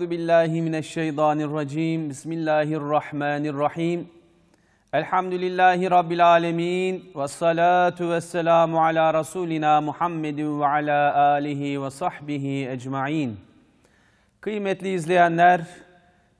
Euzu billahi mineşşeytanirracim. Bismillahirrahmanirrahim. Elhamdülillahi rabbil alamin. Ves salatu vesselamu ala rasulina Muhammedin ve ala alihi ve sahbihi ecmaîn. Kıymetli izleyenler,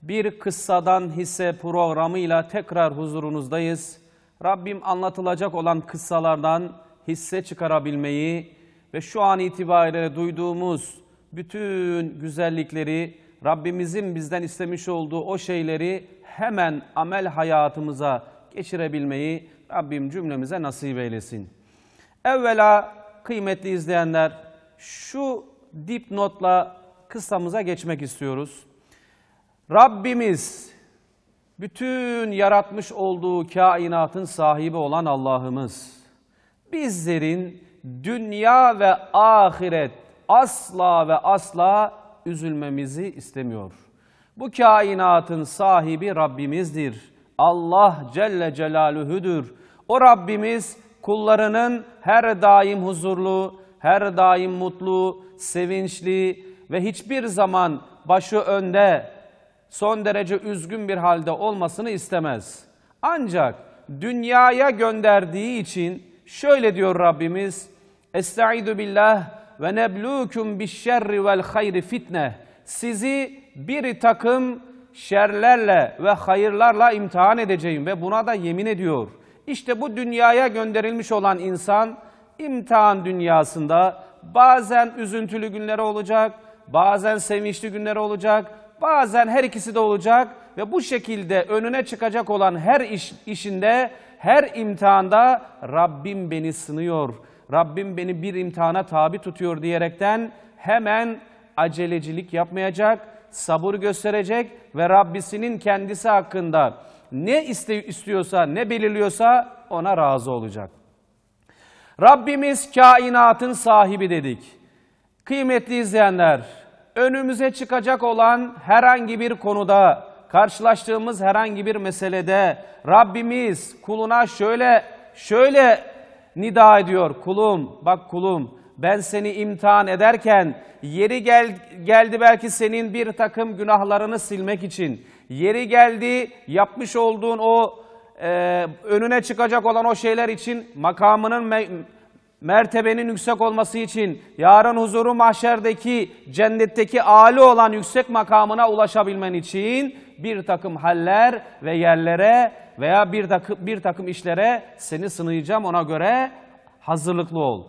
bir kıssadan hisse programıyla tekrar huzurunuzdayız. Rabbim anlatılacak olan kıssalardan hisse çıkarabilmeyi ve şu an itibariyle duyduğumuz bütün güzellikleri Rabbimizin bizden istemiş olduğu o şeyleri hemen amel hayatımıza geçirebilmeyi Rabbim cümlemize nasip eylesin. Evvela kıymetli izleyenler şu dipnotla kıssamıza geçmek istiyoruz. Rabbimiz bütün yaratmış olduğu kainatın sahibi olan Allah'ımız bizlerin dünya ve ahiret asla ve asla üzülmemizi istemiyor. Bu kainatın sahibi Rabbimizdir. Allah Celle Celaluhu'dur. O Rabbimiz kullarının her daim huzurlu, her daim mutlu, sevinçli ve hiçbir zaman başı önde, son derece üzgün bir halde olmasını istemez. Ancak dünyaya gönderdiği için şöyle diyor Rabbimiz, Estaizu billah, ve neblukum bişşerri vel hayri fitne. Sizi bir takım şerlerle ve hayırlarla imtihan edeceğim ve buna da yemin ediyor. İşte bu dünyaya gönderilmiş olan insan imtihan dünyasında bazen üzüntülü günleri olacak, bazen sevinçli günleri olacak, bazen her ikisi de olacak ve bu şekilde önüne çıkacak olan her iş, işinde, her imtihanda Rabbim beni sınıyor.'' Rabbim beni bir imtihana tabi tutuyor diyerekten hemen acelecilik yapmayacak, sabır gösterecek ve Rabbisinin kendisi hakkında ne istiyorsa, ne belirliyorsa ona razı olacak. Rabbimiz kainatın sahibi dedik. Kıymetli izleyenler, önümüze çıkacak olan herhangi bir konuda, karşılaştığımız herhangi bir meselede Rabbimiz kuluna şöyle şöyle nida ediyor. Kulum, bak kulum ben seni imtihan ederken yeri gel, geldi belki senin bir takım günahlarını silmek için. Yeri geldi yapmış olduğun o e, önüne çıkacak olan o şeyler için makamının me, mertebenin yüksek olması için yarın huzuru mahşerdeki cennetteki âli olan yüksek makamına ulaşabilmen için bir takım haller ve yerlere veya bir, takı, bir takım işlere seni sınayacağım ona göre hazırlıklı ol.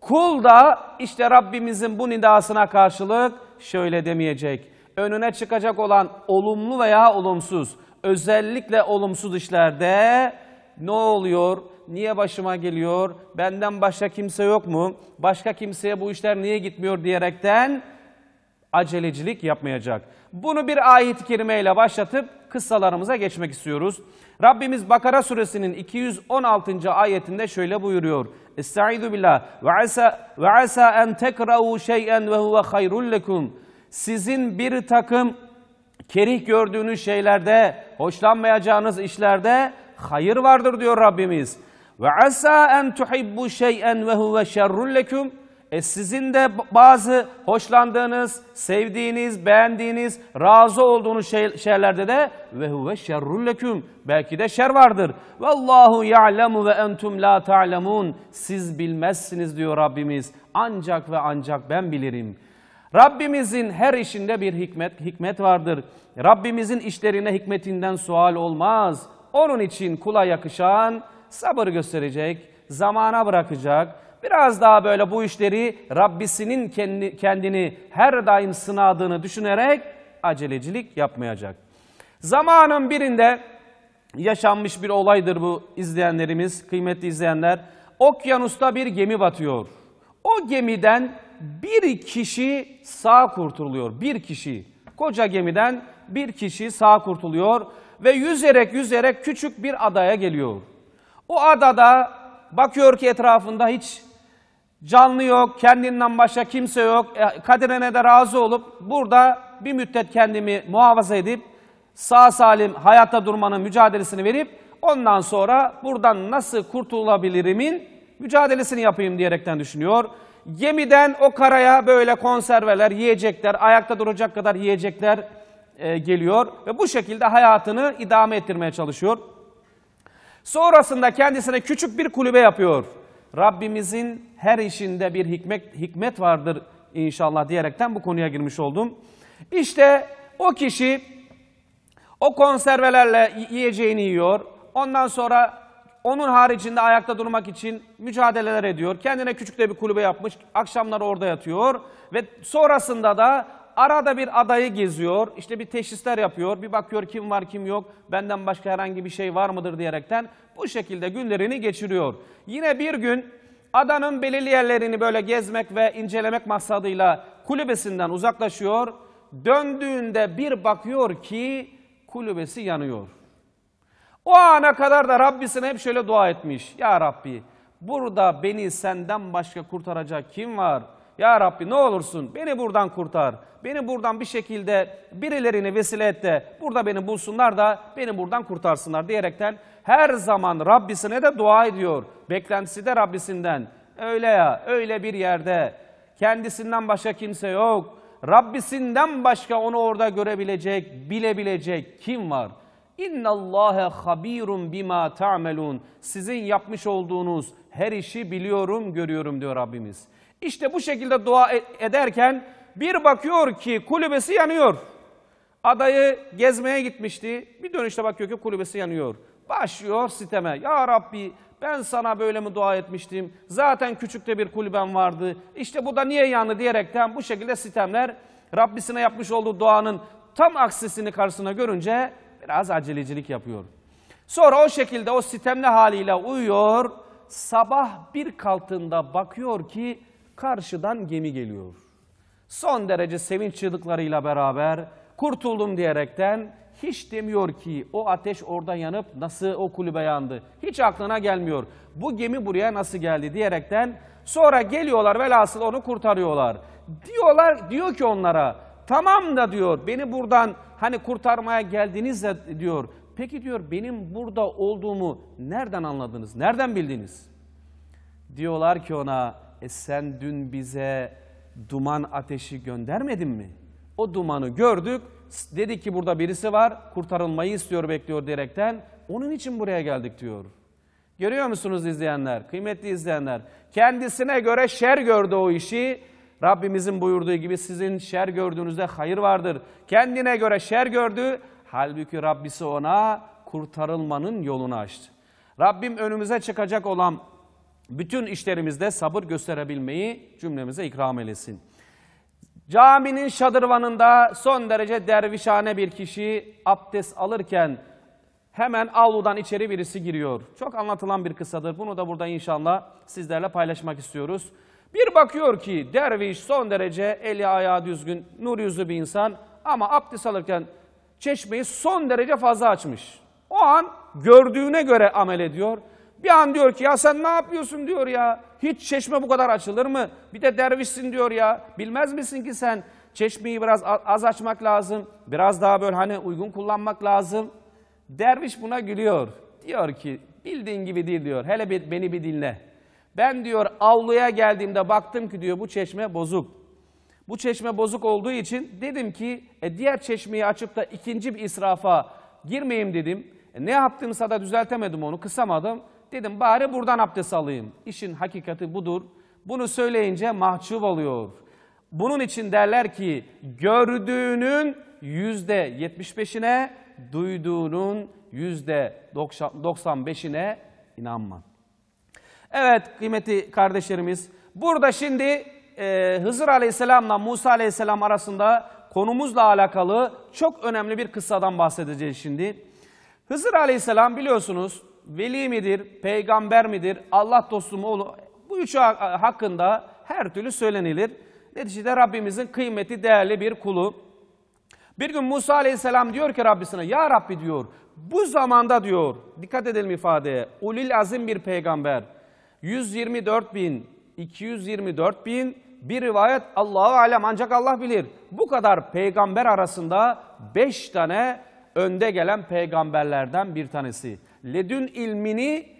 Kul da işte Rabbimizin bu nidasına karşılık şöyle demeyecek. Önüne çıkacak olan olumlu veya olumsuz, özellikle olumsuz işlerde ne oluyor? Niye başıma geliyor? Benden başka kimse yok mu? Başka kimseye bu işler niye gitmiyor diyerekten acelecilik yapmayacak. Bunu bir ayet-i kerimeyle başlatıp kıssalarımıza geçmek istiyoruz. Rabbimiz Bakara suresinin 216. ayetinde şöyle buyuruyor. Estaizu billah ve asa ve asa en tekrahu şey'en ve huve hayrul lekum. Sizin bir takım kerih gördüğünüz şeylerde, hoşlanmayacağınız işlerde hayır vardır diyor Rabbimiz. Ve asa en tuhibbu şey'en ve huve şerrul lekum. E sizin de bazı hoşlandığınız, sevdiğiniz, beğendiğiniz, razı olduğunuz şey, şeylerde de ve huve şerrul leküm. Belki de şer vardır. Vallahu ya'lemu ve entum la ta'lemun. Siz bilmezsiniz diyor Rabbimiz. Ancak ve ancak ben bilirim. Rabbimizin her işinde bir hikmet, hikmet vardır. Rabbimizin işlerine hikmetinden sual olmaz. Onun için kula yakışan sabır gösterecek, zamana bırakacak, biraz daha böyle bu işleri Rabbisinin kendi, kendini her daim sınadığını düşünerek acelecilik yapmayacak. Zamanın birinde yaşanmış bir olaydır bu izleyenlerimiz, kıymetli izleyenler. Okyanusta bir gemi batıyor. O gemiden bir kişi sağ kurtuluyor. Bir kişi. Koca gemiden bir kişi sağ kurtuluyor ve yüzerek yüzerek küçük bir adaya geliyor. O adada bakıyor ki etrafında hiç Canlı yok, kendinden başka kimse yok. E, kaderine de razı olup burada bir müddet kendimi muhafaza edip sağ salim hayatta durmanın mücadelesini verip ondan sonra buradan nasıl kurtulabilirimin mücadelesini yapayım diyerekten düşünüyor. Gemiden o karaya böyle konserveler, yiyecekler, ayakta duracak kadar yiyecekler e, geliyor ve bu şekilde hayatını idame ettirmeye çalışıyor. Sonrasında kendisine küçük bir kulübe yapıyor. Rabbimizin her işinde bir hikmet, hikmet vardır inşallah diyerekten bu konuya girmiş oldum. İşte o kişi o konservelerle yiyeceğini yiyor. Ondan sonra onun haricinde ayakta durmak için mücadeleler ediyor. Kendine küçük de bir kulübe yapmış. Akşamları orada yatıyor. Ve sonrasında da arada bir adayı geziyor, işte bir teşhisler yapıyor, bir bakıyor kim var kim yok, benden başka herhangi bir şey var mıdır diyerekten bu şekilde günlerini geçiriyor. Yine bir gün adanın belirli yerlerini böyle gezmek ve incelemek maksadıyla kulübesinden uzaklaşıyor. Döndüğünde bir bakıyor ki kulübesi yanıyor. O ana kadar da Rabbisine hep şöyle dua etmiş. Ya Rabbi burada beni senden başka kurtaracak kim var? Ya Rabbi ne olursun beni buradan kurtar. Beni buradan bir şekilde birilerini vesile et de burada beni bulsunlar da beni buradan kurtarsınlar diyerekten her zaman Rabbisine de dua ediyor. Beklentisi de Rabbisinden. Öyle ya öyle bir yerde kendisinden başka kimse yok. Rabbisinden başka onu orada görebilecek, bilebilecek kim var? İnna Allahe habirun bima ta'melun. Sizin yapmış olduğunuz her işi biliyorum, görüyorum diyor Rabbimiz. İşte bu şekilde dua e- ederken bir bakıyor ki kulübesi yanıyor. Adayı gezmeye gitmişti. Bir dönüşte bakıyor ki kulübesi yanıyor. Başlıyor siteme. Ya Rabbi ben sana böyle mi dua etmiştim? Zaten küçükte bir kulübem vardı. İşte bu da niye yandı diyerekten bu şekilde sitemler Rabbisine yapmış olduğu duanın tam aksisini karşısına görünce biraz acelecilik yapıyor. Sonra o şekilde o sitemli haliyle uyuyor. Sabah bir kalktığında bakıyor ki karşıdan gemi geliyor. Son derece sevinç çığlıklarıyla beraber kurtuldum diyerekten hiç demiyor ki o ateş orada yanıp nasıl o kulübe yandı. Hiç aklına gelmiyor. Bu gemi buraya nasıl geldi diyerekten sonra geliyorlar velhasıl onu kurtarıyorlar. Diyorlar diyor ki onlara tamam da diyor beni buradan hani kurtarmaya geldiniz de diyor. Peki diyor benim burada olduğumu nereden anladınız? Nereden bildiniz? Diyorlar ki ona e sen dün bize duman ateşi göndermedin mi? O dumanı gördük. Dedi ki burada birisi var. Kurtarılmayı istiyor, bekliyor direkten. Onun için buraya geldik diyor. Görüyor musunuz izleyenler? Kıymetli izleyenler. Kendisine göre şer gördü o işi. Rabbimizin buyurduğu gibi sizin şer gördüğünüzde hayır vardır. Kendine göre şer gördü. Halbuki Rabbisi ona kurtarılmanın yolunu açtı. Rabbim önümüze çıkacak olan bütün işlerimizde sabır gösterebilmeyi cümlemize ikram eylesin. Caminin şadırvanında son derece dervişane bir kişi abdest alırken hemen avludan içeri birisi giriyor. Çok anlatılan bir kısadır. Bunu da burada inşallah sizlerle paylaşmak istiyoruz. Bir bakıyor ki derviş son derece eli ayağı düzgün, nur yüzlü bir insan ama abdest alırken çeşmeyi son derece fazla açmış. O an gördüğüne göre amel ediyor. Bir an diyor ki ya sen ne yapıyorsun diyor ya. Hiç çeşme bu kadar açılır mı? Bir de dervişsin diyor ya. Bilmez misin ki sen çeşmeyi biraz az açmak lazım. Biraz daha böyle hani uygun kullanmak lazım. Derviş buna gülüyor. Diyor ki bildiğin gibi değil diyor. Hele bir, beni bir dinle. Ben diyor avluya geldiğimde baktım ki diyor bu çeşme bozuk. Bu çeşme bozuk olduğu için dedim ki e, diğer çeşmeyi açıp da ikinci bir israfa girmeyeyim dedim. E, ne yaptımsa da düzeltemedim onu kısamadım. Dedim bari buradan abdest alayım. İşin hakikati budur. Bunu söyleyince mahcup oluyor. Bunun için derler ki gördüğünün yüzde yetmiş beşine, duyduğunun yüzde doksan beşine inanma. Evet kıymeti kardeşlerimiz burada şimdi e, Hızır ile Musa Aleyhisselam arasında konumuzla alakalı çok önemli bir kıssadan bahsedeceğiz şimdi. Hızır Aleyhisselam biliyorsunuz veli midir, peygamber midir, Allah dostu mu olur? Bu üçü hakkında her türlü söylenilir. Neticede Rabbimizin kıymeti değerli bir kulu. Bir gün Musa aleyhisselam diyor ki Rabbisine, Ya Rabbi diyor, bu zamanda diyor, dikkat edelim ifadeye, ulil azim bir peygamber, 124 bin, 224 bin, bir rivayet Allah'u alem ancak Allah bilir. Bu kadar peygamber arasında beş tane önde gelen peygamberlerden bir tanesi. Ledün ilmini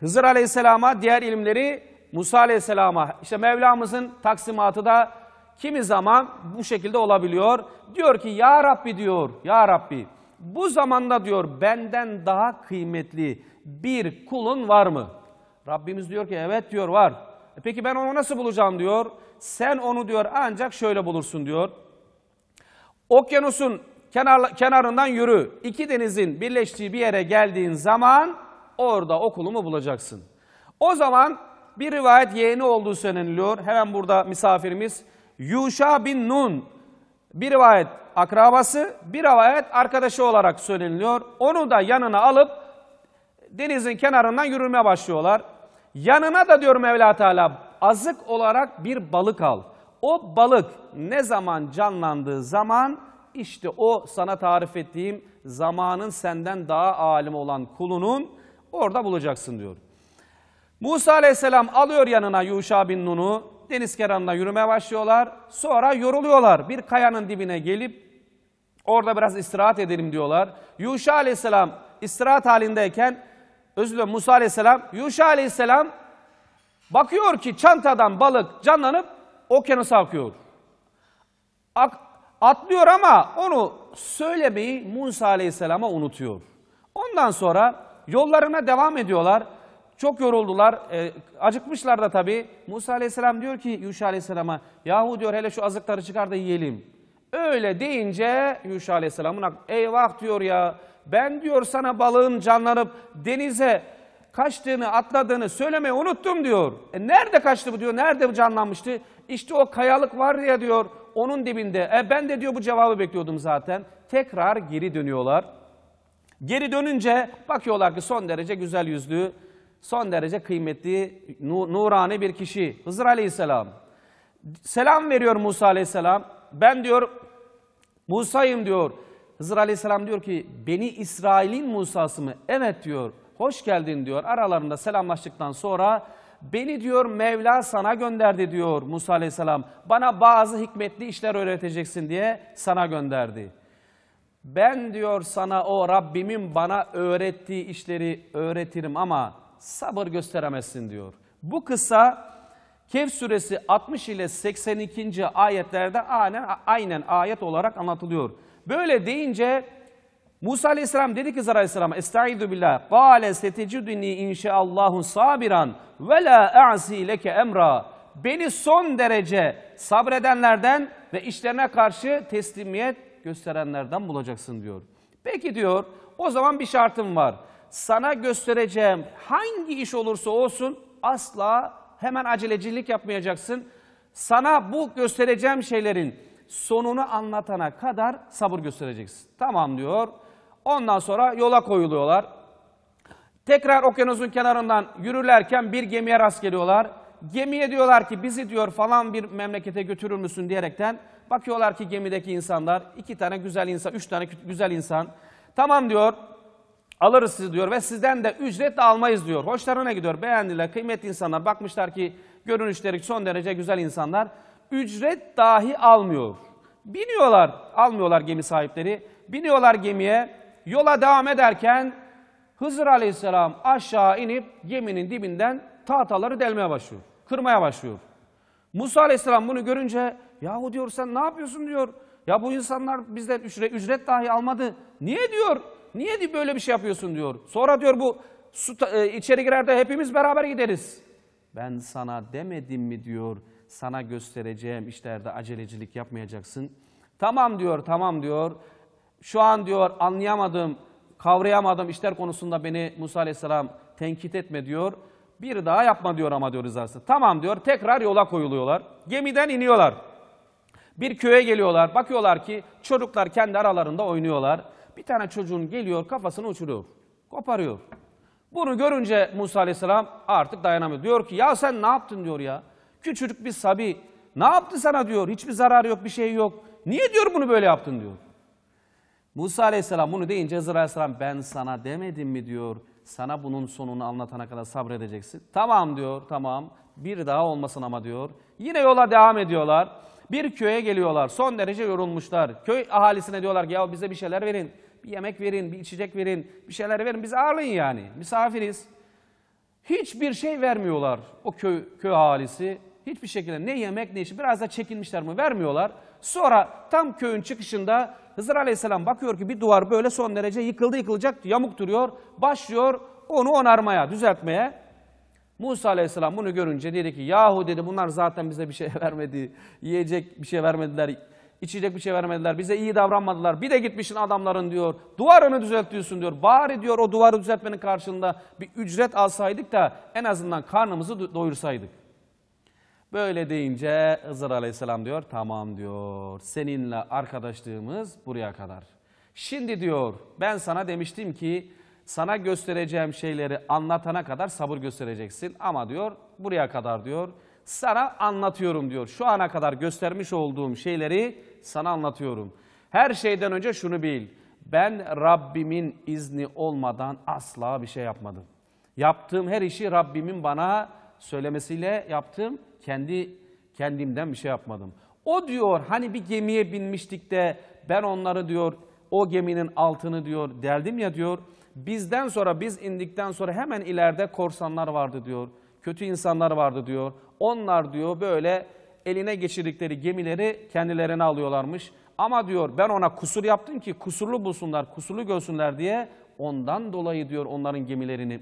Hızır Aleyhisselam'a, diğer ilimleri Musa Aleyhisselam'a. İşte Mevlamızın taksimatı da kimi zaman bu şekilde olabiliyor. Diyor ki ya Rabbi diyor, ya Rabbi bu zamanda diyor benden daha kıymetli bir kulun var mı? Rabbimiz diyor ki evet diyor var. E peki ben onu nasıl bulacağım diyor. Sen onu diyor ancak şöyle bulursun diyor. Okyanusun kenar, kenarından yürü. İki denizin birleştiği bir yere geldiğin zaman orada okulumu bulacaksın. O zaman bir rivayet yeğeni olduğu söyleniliyor. Hemen burada misafirimiz Yuşa bin Nun. Bir rivayet akrabası, bir rivayet arkadaşı olarak söyleniliyor. Onu da yanına alıp denizin kenarından yürümeye başlıyorlar. Yanına da diyor Mevla Teala azık olarak bir balık al. O balık ne zaman canlandığı zaman işte o sana tarif ettiğim zamanın senden daha alim olan kulunun orada bulacaksın diyor. Musa aleyhisselam alıyor yanına Yuşa bin Nun'u deniz kenarına yürümeye başlıyorlar. Sonra yoruluyorlar bir kayanın dibine gelip orada biraz istirahat edelim diyorlar. Yuşa aleyhisselam istirahat halindeyken özür dilerim Musa aleyhisselam Yuşa aleyhisselam bakıyor ki çantadan balık canlanıp okyanusa akıyor. Ak atlıyor ama onu söylemeyi Musa Aleyhisselam'a unutuyor. Ondan sonra yollarına devam ediyorlar. Çok yoruldular, e, acıkmışlar da tabii. Musa Aleyhisselam diyor ki Yuşa Aleyhisselam'a, yahu diyor hele şu azıkları çıkar da yiyelim. Öyle deyince Yuşa Aleyhisselam'ın aklına, eyvah diyor ya, ben diyor sana balığın canlanıp denize kaçtığını, atladığını söylemeyi unuttum diyor. E nerede kaçtı bu diyor, nerede canlanmıştı? İşte o kayalık var ya diyor, onun dibinde. E ben de diyor bu cevabı bekliyordum zaten. Tekrar geri dönüyorlar. Geri dönünce bakıyorlar ki son derece güzel yüzlü, son derece kıymetli, nurani bir kişi. Hızır Aleyhisselam. Selam veriyor Musa Aleyhisselam. Ben diyor Musa'yım diyor. Hızır Aleyhisselam diyor ki beni İsrail'in Musa'sı mı? Evet diyor. Hoş geldin diyor. Aralarında selamlaştıktan sonra Beni diyor Mevla sana gönderdi diyor Musa Aleyhisselam. Bana bazı hikmetli işler öğreteceksin diye sana gönderdi. Ben diyor sana o Rabbimin bana öğrettiği işleri öğretirim ama sabır gösteremezsin diyor. Bu kısa Kehf suresi 60 ile 82. ayetlerde aynen, aynen ayet olarak anlatılıyor. Böyle deyince Musa aleyhisselam dedi ki Zar aleyhisselama Estaizu billah. Kale setecidini inşaallahu sabiran ve la a'si leke emra. Beni son derece sabredenlerden ve işlerine karşı teslimiyet gösterenlerden bulacaksın diyor. Peki diyor o zaman bir şartım var. Sana göstereceğim hangi iş olursa olsun asla hemen acelecilik yapmayacaksın. Sana bu göstereceğim şeylerin sonunu anlatana kadar sabır göstereceksin. Tamam diyor. Ondan sonra yola koyuluyorlar. Tekrar okyanusun kenarından yürürlerken bir gemiye rast geliyorlar. Gemiye diyorlar ki bizi diyor falan bir memlekete götürür müsün diyerekten bakıyorlar ki gemideki insanlar iki tane güzel insan, üç tane güzel insan. Tamam diyor alırız sizi diyor ve sizden de ücret de almayız diyor. Hoşlarına gidiyor beğendiler kıymetli insanlar bakmışlar ki görünüşleri son derece güzel insanlar. Ücret dahi almıyor. Biniyorlar almıyorlar gemi sahipleri biniyorlar gemiye yola devam ederken Hızır Aleyhisselam aşağı inip geminin dibinden tahtaları delmeye başlıyor. Kırmaya başlıyor. Musa Aleyhisselam bunu görünce yahu diyor sen ne yapıyorsun diyor. Ya bu insanlar bizden ücret, ücret dahi almadı. Niye diyor? Niye diyor, böyle bir şey yapıyorsun diyor. Sonra diyor bu su, e, içeri girer de hepimiz beraber gideriz. Ben sana demedim mi diyor. Sana göstereceğim işlerde acelecilik yapmayacaksın. Tamam diyor, tamam diyor şu an diyor anlayamadım, kavrayamadım işler konusunda beni Musa Aleyhisselam tenkit etme diyor. Bir daha yapma diyor ama diyor rızası. Tamam diyor tekrar yola koyuluyorlar. Gemiden iniyorlar. Bir köye geliyorlar. Bakıyorlar ki çocuklar kendi aralarında oynuyorlar. Bir tane çocuğun geliyor kafasını uçuruyor. Koparıyor. Bunu görünce Musa Aleyhisselam artık dayanamıyor. Diyor ki ya sen ne yaptın diyor ya. Küçücük bir sabi ne yaptı sana diyor. Hiçbir zararı yok bir şey yok. Niye diyor bunu böyle yaptın diyor. Musa Aleyhisselam bunu deyince Hızır Aleyhisselam ben sana demedim mi diyor. Sana bunun sonunu anlatana kadar sabredeceksin. Tamam diyor tamam bir daha olmasın ama diyor. Yine yola devam ediyorlar. Bir köye geliyorlar son derece yorulmuşlar. Köy ahalisine diyorlar ki ya bize bir şeyler verin. Bir yemek verin, bir içecek verin, bir şeyler verin. Biz ağırlayın yani misafiriz. Hiçbir şey vermiyorlar o köy, köy ahalisi. Hiçbir şekilde ne yemek ne işi biraz da çekinmişler mi vermiyorlar. Sonra tam köyün çıkışında Hızır Aleyhisselam bakıyor ki bir duvar böyle son derece yıkıldı yıkılacak yamuk duruyor. Başlıyor onu onarmaya, düzeltmeye. Musa Aleyhisselam bunu görünce dedi ki yahu dedi bunlar zaten bize bir şey vermedi. Yiyecek bir şey vermediler. içecek bir şey vermediler. Bize iyi davranmadılar. Bir de gitmişsin adamların diyor. Duvarını düzeltiyorsun diyor. Bari diyor o duvarı düzeltmenin karşılığında bir ücret alsaydık da en azından karnımızı doyursaydık. Böyle deyince Hızır Aleyhisselam diyor tamam diyor seninle arkadaşlığımız buraya kadar. Şimdi diyor ben sana demiştim ki sana göstereceğim şeyleri anlatana kadar sabır göstereceksin ama diyor buraya kadar diyor sana anlatıyorum diyor. Şu ana kadar göstermiş olduğum şeyleri sana anlatıyorum. Her şeyden önce şunu bil. Ben Rabbimin izni olmadan asla bir şey yapmadım. Yaptığım her işi Rabbimin bana söylemesiyle yaptım kendi kendimden bir şey yapmadım. O diyor hani bir gemiye binmiştik de ben onları diyor o geminin altını diyor deldim ya diyor. Bizden sonra biz indikten sonra hemen ileride korsanlar vardı diyor. Kötü insanlar vardı diyor. Onlar diyor böyle eline geçirdikleri gemileri kendilerine alıyorlarmış. Ama diyor ben ona kusur yaptım ki kusurlu bulsunlar, kusurlu görsünler diye ondan dolayı diyor onların gemilerini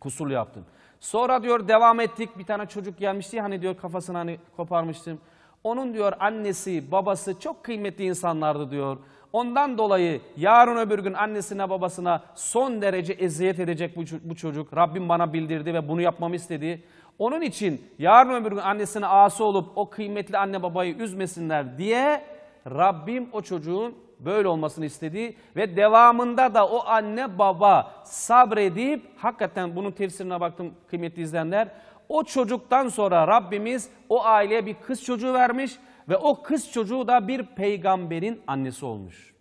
kusurlu yaptım. Sonra diyor devam ettik bir tane çocuk gelmişti hani diyor kafasını hani koparmıştım. Onun diyor annesi babası çok kıymetli insanlardı diyor. Ondan dolayı yarın öbür gün annesine babasına son derece eziyet edecek bu, bu çocuk. Rabbim bana bildirdi ve bunu yapmamı istedi. Onun için yarın öbür gün annesine ası olup o kıymetli anne babayı üzmesinler diye Rabbim o çocuğun böyle olmasını istediği ve devamında da o anne baba sabredip hakikaten bunun tefsirine baktım kıymetli izleyenler. O çocuktan sonra Rabbimiz o aileye bir kız çocuğu vermiş ve o kız çocuğu da bir peygamberin annesi olmuş.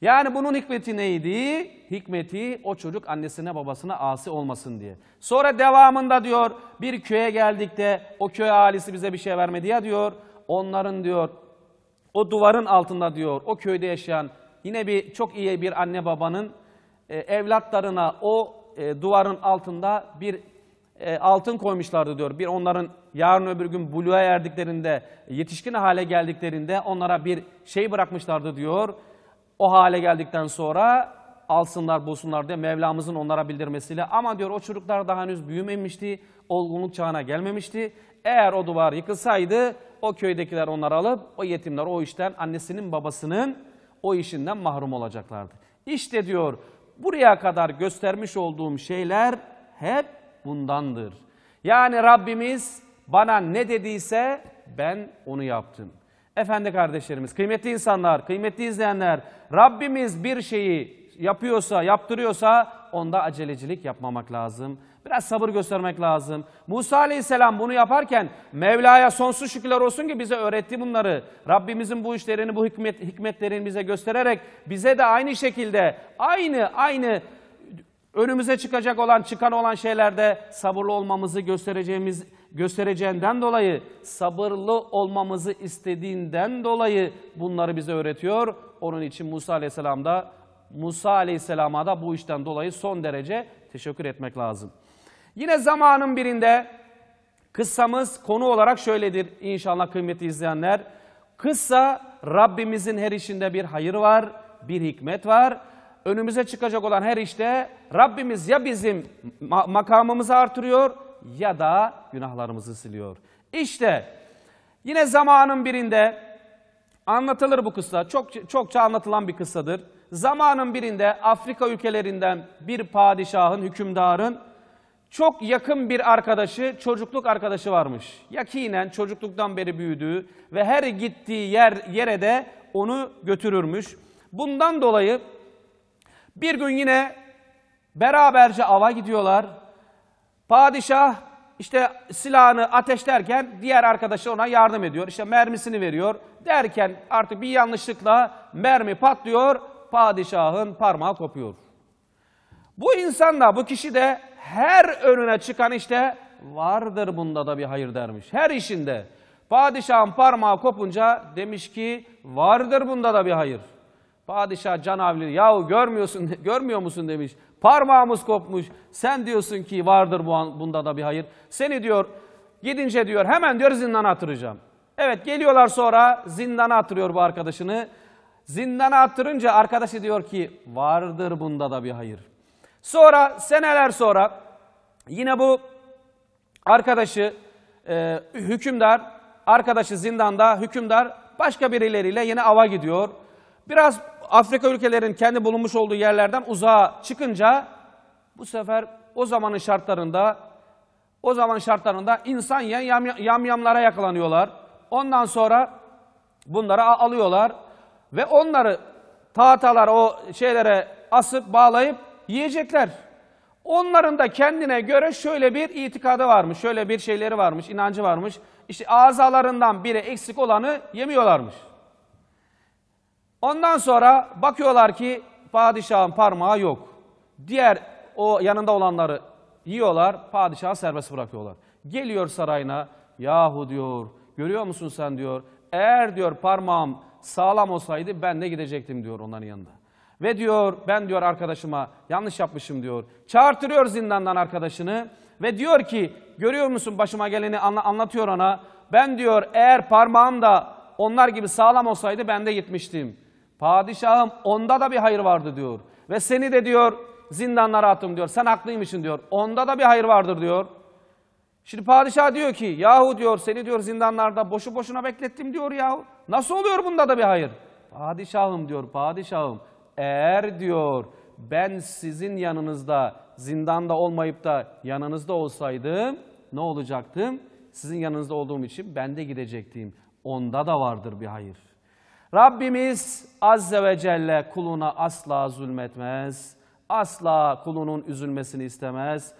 Yani bunun hikmeti neydi? Hikmeti o çocuk annesine babasına asi olmasın diye. Sonra devamında diyor bir köye geldik de o köy ailesi bize bir şey vermedi ya diyor. Onların diyor o duvarın altında diyor o köyde yaşayan yine bir çok iyi bir anne babanın e, evlatlarına o e, duvarın altında bir e, altın koymuşlardı diyor. Bir onların yarın öbür gün buluğa erdiklerinde, yetişkin hale geldiklerinde onlara bir şey bırakmışlardı diyor. O hale geldikten sonra alsınlar bulsunlar diye Mevlamızın onlara bildirmesiyle. Ama diyor o çocuklar daha henüz büyümemişti, olgunluk çağına gelmemişti. Eğer o duvar yıkılsaydı o köydekiler onları alıp o yetimler o işten annesinin babasının o işinden mahrum olacaklardı. İşte diyor buraya kadar göstermiş olduğum şeyler hep bundandır. Yani Rabbimiz bana ne dediyse ben onu yaptım. Efendi kardeşlerimiz, kıymetli insanlar, kıymetli izleyenler, Rabbimiz bir şeyi yapıyorsa, yaptırıyorsa onda acelecilik yapmamak lazım. Biraz sabır göstermek lazım. Musa Aleyhisselam bunu yaparken Mevla'ya sonsuz şükürler olsun ki bize öğretti bunları. Rabbimizin bu işlerini, bu hikmet, hikmetlerini bize göstererek bize de aynı şekilde aynı aynı önümüze çıkacak olan, çıkan olan şeylerde sabırlı olmamızı göstereceğimiz göstereceğinden dolayı, sabırlı olmamızı istediğinden dolayı bunları bize öğretiyor. Onun için Musa Aleyhisselam da Musa Aleyhisselam'a da bu işten dolayı son derece teşekkür etmek lazım. Yine zamanın birinde kıssamız konu olarak şöyledir inşallah kıymeti izleyenler. Kıssa Rabbimizin her işinde bir hayır var, bir hikmet var. Önümüze çıkacak olan her işte Rabbimiz ya bizim makamımızı artırıyor ya da günahlarımızı siliyor. İşte yine zamanın birinde anlatılır bu kıssa. Çok çokça anlatılan bir kıssadır. Zamanın birinde Afrika ülkelerinden bir padişahın, hükümdarın çok yakın bir arkadaşı, çocukluk arkadaşı varmış. Yakinen çocukluktan beri büyüdüğü ve her gittiği yer yere de onu götürürmüş. Bundan dolayı bir gün yine beraberce ava gidiyorlar. Padişah işte silahını ateşlerken diğer arkadaşı ona yardım ediyor. İşte mermisini veriyor. Derken artık bir yanlışlıkla mermi patlıyor padişahın parmağı kopuyor. Bu insan da, bu kişi de her önüne çıkan işte vardır bunda da bir hayır dermiş. Her işinde. Padişahın parmağı kopunca demiş ki vardır bunda da bir hayır. Padişah canavli yahu görmüyorsun, görmüyor musun demiş. Parmağımız kopmuş. Sen diyorsun ki vardır bu an, bunda da bir hayır. Seni diyor gidince diyor hemen diyor zindana atıracağım. Evet geliyorlar sonra zindana atırıyor bu arkadaşını. Zindana attırınca arkadaşı diyor ki vardır bunda da bir hayır. Sonra seneler sonra yine bu arkadaşı e, hükümdar, arkadaşı zindanda hükümdar başka birileriyle yine ava gidiyor. Biraz Afrika ülkelerinin kendi bulunmuş olduğu yerlerden uzağa çıkınca bu sefer o zamanın şartlarında o zaman şartlarında insan yiyen yamyamlara yakalanıyorlar. Ondan sonra bunları alıyorlar ve onları tahtalar o şeylere asıp bağlayıp yiyecekler. Onların da kendine göre şöyle bir itikadı varmış, şöyle bir şeyleri varmış, inancı varmış. İşte azalarından biri eksik olanı yemiyorlarmış. Ondan sonra bakıyorlar ki padişahın parmağı yok. Diğer o yanında olanları yiyorlar, padişahı serbest bırakıyorlar. Geliyor sarayına, yahu diyor, görüyor musun sen diyor, eğer diyor parmağım sağlam olsaydı ben de gidecektim diyor onların yanında. Ve diyor ben diyor arkadaşıma yanlış yapmışım diyor. Çağırtırıyor zindandan arkadaşını ve diyor ki görüyor musun başıma geleni anla, anlatıyor ona. Ben diyor eğer parmağım da onlar gibi sağlam olsaydı ben de gitmiştim. Padişahım onda da bir hayır vardı diyor. Ve seni de diyor zindanlara attım diyor. Sen haklıymışsın diyor. Onda da bir hayır vardır diyor. Şimdi padişah diyor ki yahu diyor seni diyor zindanlarda boşu boşuna beklettim diyor yahu. Nasıl oluyor bunda da bir hayır? Padişahım diyor padişahım. Eğer diyor ben sizin yanınızda zindanda olmayıp da yanınızda olsaydım ne olacaktım? Sizin yanınızda olduğum için ben de gidecektim. Onda da vardır bir hayır. Rabbimiz Azze ve Celle kuluna asla zulmetmez. Asla kulunun üzülmesini istemez.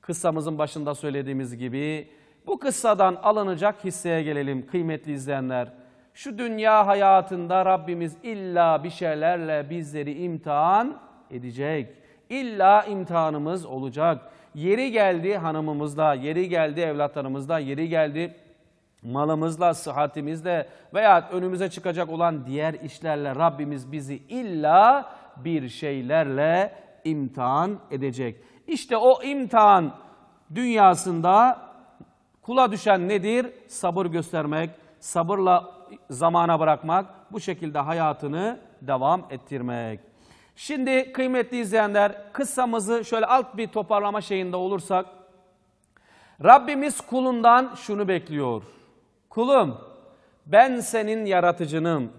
Kıssamızın başında söylediğimiz gibi bu kıssadan alınacak hisseye gelelim kıymetli izleyenler şu dünya hayatında Rabbimiz illa bir şeylerle bizleri imtihan edecek. İlla imtihanımız olacak. Yeri geldi hanımımızla, yeri geldi evlatlarımızla, yeri geldi malımızla, sıhhatimizle veya önümüze çıkacak olan diğer işlerle Rabbimiz bizi illa bir şeylerle imtihan edecek. İşte o imtihan dünyasında kula düşen nedir? Sabır göstermek, sabırla zamana bırakmak, bu şekilde hayatını devam ettirmek. Şimdi kıymetli izleyenler kıssamızı şöyle alt bir toparlama şeyinde olursak Rabbimiz kulundan şunu bekliyor. Kulum ben senin yaratıcınım.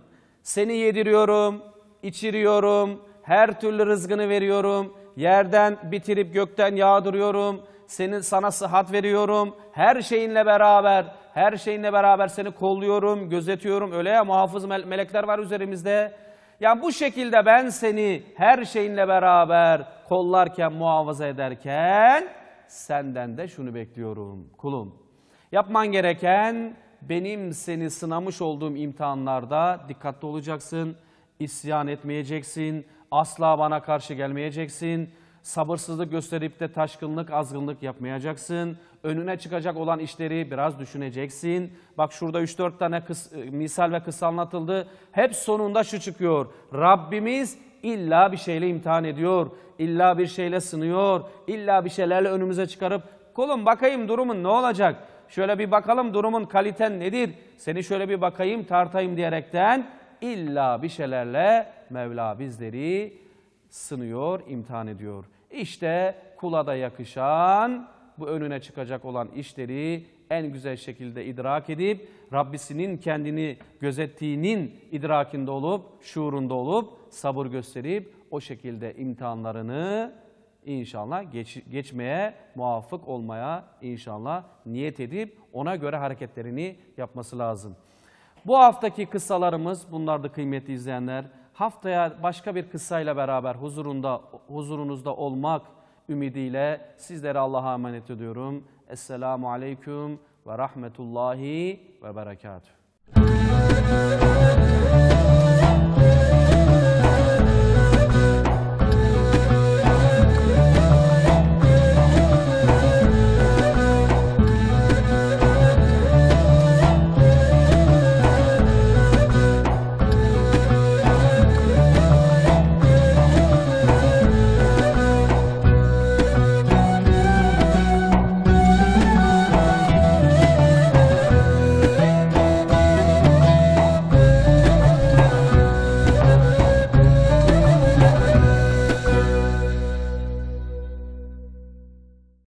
Seni yediriyorum, içiriyorum, her türlü rızgını veriyorum. Yerden bitirip gökten yağdırıyorum. Senin sana sıhhat veriyorum. Her şeyinle beraber her şeyinle beraber seni kolluyorum, gözetiyorum. Öyle ya muhafız melekler var üzerimizde. Yani bu şekilde ben seni her şeyinle beraber kollarken, muhafaza ederken senden de şunu bekliyorum kulum. Yapman gereken benim seni sınamış olduğum imtihanlarda dikkatli olacaksın, isyan etmeyeceksin, asla bana karşı gelmeyeceksin.'' Sabırsızlık gösterip de taşkınlık, azgınlık yapmayacaksın. Önüne çıkacak olan işleri biraz düşüneceksin. Bak şurada 3-4 tane kıs, e, misal ve kısa anlatıldı. Hep sonunda şu çıkıyor. Rabbimiz illa bir şeyle imtihan ediyor. İlla bir şeyle sınıyor. İlla bir şeylerle önümüze çıkarıp kolum bakayım durumun ne olacak? Şöyle bir bakalım durumun kaliten nedir? Seni şöyle bir bakayım tartayım diyerekten illa bir şeylerle Mevla bizleri sınıyor, imtihan ediyor. İşte kula da yakışan bu önüne çıkacak olan işleri en güzel şekilde idrak edip Rabbisinin kendini gözettiğinin idrakinde olup, şuurunda olup sabır gösterip o şekilde imtihanlarını inşallah geç, geçmeye muvaffak olmaya inşallah niyet edip ona göre hareketlerini yapması lazım. Bu haftaki kıssalarımız bunlar da kıymetli izleyenler. Haftaya başka bir kıssayla beraber huzurunda huzurunuzda olmak ümidiyle sizlere Allah'a emanet ediyorum. Esselamu aleyküm ve rahmetullahi ve berekatuhu.